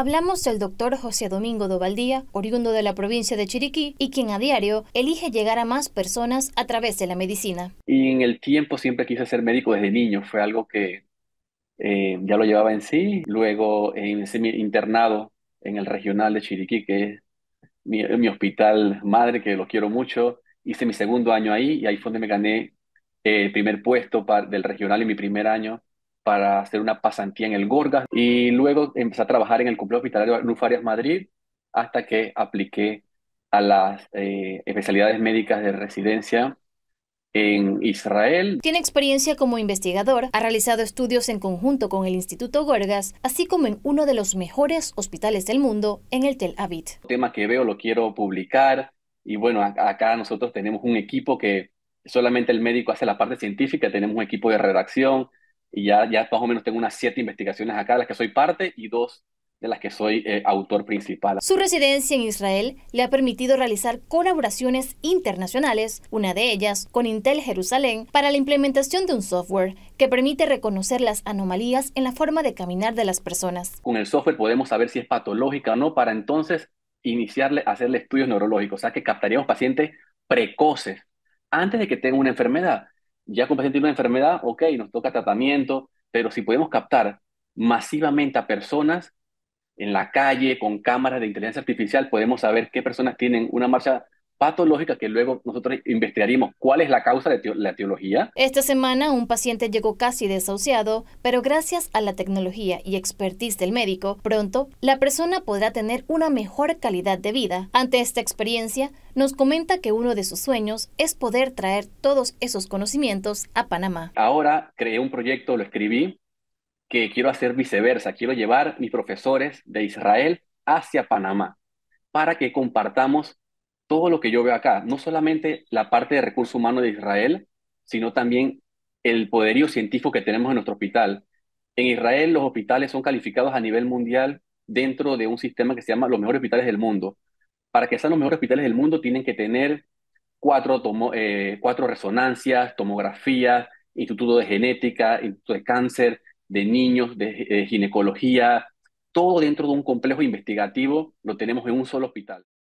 Hablamos del doctor José Domingo Dovaldía, oriundo de la provincia de Chiriquí, y quien a diario elige llegar a más personas a través de la medicina. Y en el tiempo siempre quise ser médico desde niño, fue algo que eh, ya lo llevaba en sí. Luego en mi internado en el regional de Chiriquí, que es mi, hospital madre, que lo quiero mucho, hice mi segundo año ahí y ahí fue donde me gané eh, el primer puesto del regional en mi primer año para hacer una pasantía en el Gorgas y luego empecé a trabajar en el complejo hospitalario Nufarias Madrid hasta que apliqué a las eh, especialidades médicas de residencia en Israel. Tiene experiencia como investigador, ha realizado estudios en conjunto con el Instituto Gorgas, así como en uno de los mejores hospitales del mundo, en el Tel Aviv. El tema que veo lo quiero publicar y bueno, acá nosotros tenemos un equipo que solamente el médico hace la parte científica, tenemos un equipo de redacción, y ya, ya más o menos tengo unas siete investigaciones acá de las que soy parte y dos de las que soy eh, autor principal. Su residencia en Israel le ha permitido realizar colaboraciones internacionales, una de ellas con Intel Jerusalén, para la implementación de un software que permite reconocer las anomalías en la forma de caminar de las personas. Con el software podemos saber si es patológica o no para entonces iniciarle, hacerle estudios neurológicos, o sea que captaríamos pacientes precoces antes de que tenga una enfermedad ya con un paciente tiene una enfermedad, ok, nos toca tratamiento, pero si podemos captar masivamente a personas en la calle con cámaras de inteligencia artificial, podemos saber qué personas tienen una marcha patológica que luego nosotros investigaríamos cuál es la causa de la etiología. Esta semana un paciente llegó casi desahuciado, pero gracias a la tecnología y expertise del médico, pronto la persona podrá tener una mejor calidad de vida. Ante esta experiencia, nos comenta que uno de sus sueños es poder traer todos esos conocimientos a Panamá. Ahora creé un proyecto, lo escribí, que quiero hacer viceversa, quiero llevar mis profesores de Israel hacia Panamá para que compartamos todo lo que yo veo acá, no solamente la parte de recursos humanos de Israel, sino también el poderío científico que tenemos en nuestro hospital. En Israel los hospitales son calificados a nivel mundial dentro de un sistema que se llama los mejores hospitales del mundo. Para que sean los mejores hospitales del mundo tienen que tener cuatro, eh, resonancias, tomografía, instituto de genética, instituto de cáncer, de niños, de ginecología, todo dentro de un complejo investigativo lo tenemos en un solo hospital.